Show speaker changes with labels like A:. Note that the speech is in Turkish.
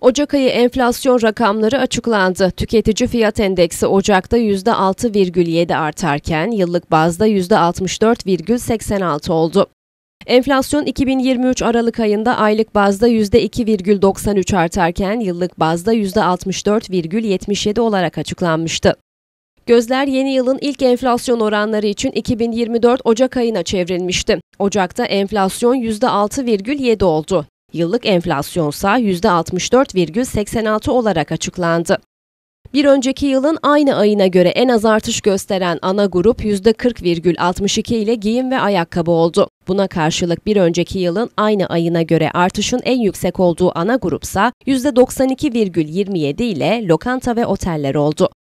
A: Ocak ayı enflasyon rakamları açıklandı. Tüketici fiyat endeksi Ocak'ta %6,7 artarken yıllık bazda %64,86 oldu. Enflasyon 2023 Aralık ayında aylık bazda %2,93 artarken yıllık bazda %64,77 olarak açıklanmıştı. Gözler yeni yılın ilk enflasyon oranları için 2024 Ocak ayına çevrilmişti. Ocak'ta enflasyon %6,7 oldu. Yıllık enflasyon enflasyonsa %64,86 olarak açıklandı. Bir önceki yılın aynı ayına göre en az artış gösteren ana grup %40,62 ile giyim ve ayakkabı oldu. Buna karşılık bir önceki yılın aynı ayına göre artışın en yüksek olduğu ana grupsa %92,27 ile lokanta ve oteller oldu.